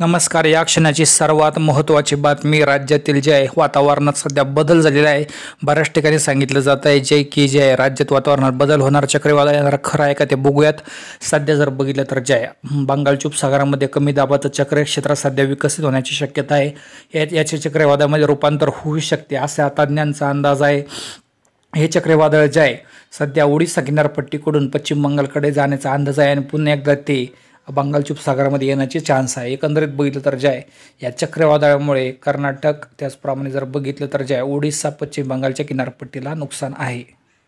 नमस्कार या क्षणाची सर्वात महत्त्वाची बातमी राज्यातील जे आहे वातावरणात सध्या बदल झालेला आहे बऱ्याच ठिकाणी सांगितलं जात आहे जे की जे आहे राज्यात वातावरणात बदल होणार चक्रीवादळ येणार खरं आहे का ते बघूयात सध्या जर बघितलं तर जय आहे बंगाल उपसागरामध्ये कमी दाबाचं चक्रीय सध्या विकसित होण्याची शक्यता आहे या याचे चक्रीवादळामध्ये रूपांतर होऊ शकते असा तज्ज्ञांचा अंदाज आहे हे चक्रीवादळ जय सध्या ओडिसा किनारपट्टीकडून पश्चिम बंगालकडे जाण्याचा अंदाज आहे आणि पुन्हा एकदा ते बंगालची सागरामध्ये येण्याचे चान्स आहे एकंदरीत बघितलं तर जय या चक्रीवादळामुळे कर्नाटक त्याचप्रमाणे जर बघितलं तर जय ओडिसा पश्चिम बंगालच्या किनारपट्टीला नुकसान आहे